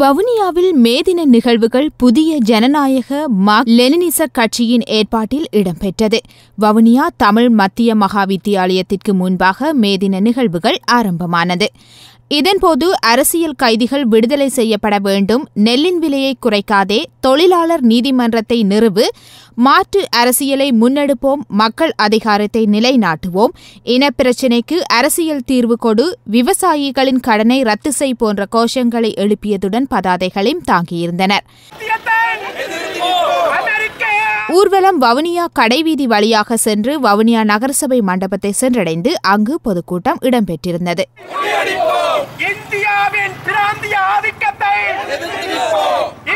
வவுனியாவில் மேதின நிகழ்வுகள் புதிய ஜனநாயக மார்க் லெனினிச கட்சியின் ஏற்பாட்டில் இடம்பெற்றது வவுனியா தமிழ் மத்திய மகா வித்தியாலயத்திற்கு முன்பாக மேதின நிகழ்வுகள் ஆரம்பமானது இதன்போது அரசியல் கைதிகள் விடுதலை செய்யப்பட வேண்டும் நெல்லின் விலையை குறைக்காதே தொழிலாளர் நீதிமன்றத்தை நிறுவு மாற்று அரசியலை முன்னெடுப்போம் மக்கள் அதிகாரத்தை நிலைநாட்டுவோம் இனப்பிரச்சினைக்கு அரசியல் தீர்வு கொடு விவசாயிகளின் கடனை ரத்து செய் போன்ற கோஷங்களை எழுப்பியதுடன் பதாதைகளையும் தாங்கியிருந்தனர் ஊர்வலம் வவுனியா கடைவீதி வழியாக சென்று வவுனியா நகரசபை மண்டபத்தை சென்றடைந்து அங்கு பொதுக்கூட்டம் இடம்பெற்றிருந்தது